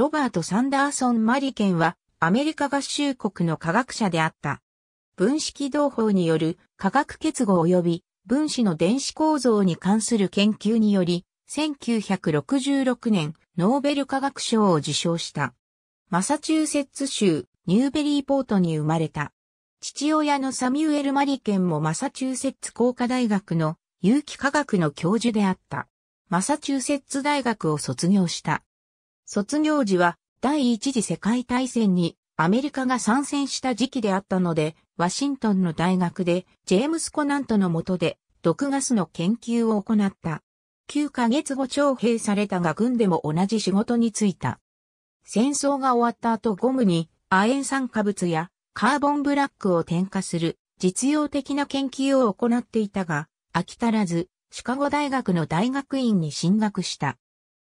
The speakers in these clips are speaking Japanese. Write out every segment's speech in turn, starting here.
ロバート・サンダーソン・マリケンは、アメリカ合衆国の科学者であった。分子軌動法による化学結合及び分子の電子構造に関する研究により、1966年、ノーベル化学賞を受賞した。マサチューセッツ州、ニューベリーポートに生まれた。父親のサミュエル・マリケンもマサチューセッツ工科大学の有機化学の教授であった。マサチューセッツ大学を卒業した。卒業時は第一次世界大戦にアメリカが参戦した時期であったので、ワシントンの大学でジェームス・コナントの下で毒ガスの研究を行った。9ヶ月後徴兵されたが軍でも同じ仕事に就いた。戦争が終わった後ゴムに亜鉛酸化物やカーボンブラックを添加する実用的な研究を行っていたが、飽き足らずシカゴ大学の大学院に進学した。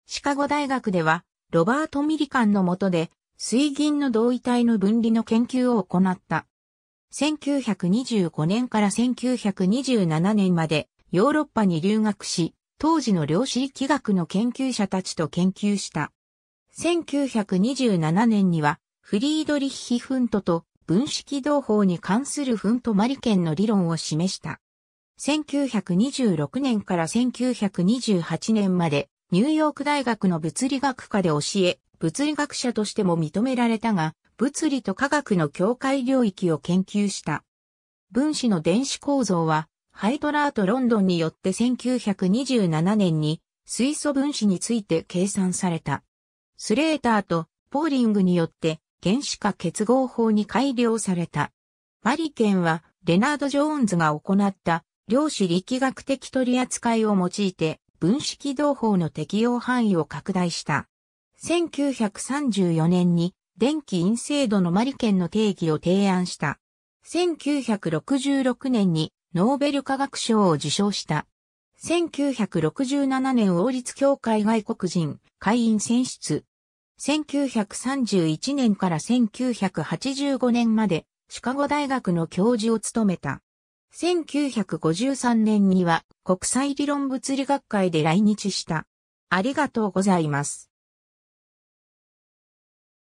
シカゴ大学ではロバート・ミリカンの下で、水銀の同位体の分離の研究を行った。1925年から1927年までヨーロッパに留学し、当時の量子力学の研究者たちと研究した。1927年にはフリードリッヒ・フントと分子軌道法に関するフント・マリケンの理論を示した。1926年から1928年までニューヨーク大学の物理学科で教え、物理学者としても認められたが、物理と科学の境界領域を研究した。分子の電子構造は、ハイドラート・ロンドンによって1927年に水素分子について計算された。スレーターとポーリングによって原子化結合法に改良された。マリケンはレナード・ジョーンズが行った量子力学的取り扱いを用いて分子軌道法の適用範囲を拡大した。1934年に電気陰性度のマリケンの定義を提案した。1966年にノーベル化学賞を受賞した。1967年王立協会外国人会員選出。1931年から1985年までシカゴ大学の教授を務めた。1953年には国際理論物理学会で来日した。ありがとうございます。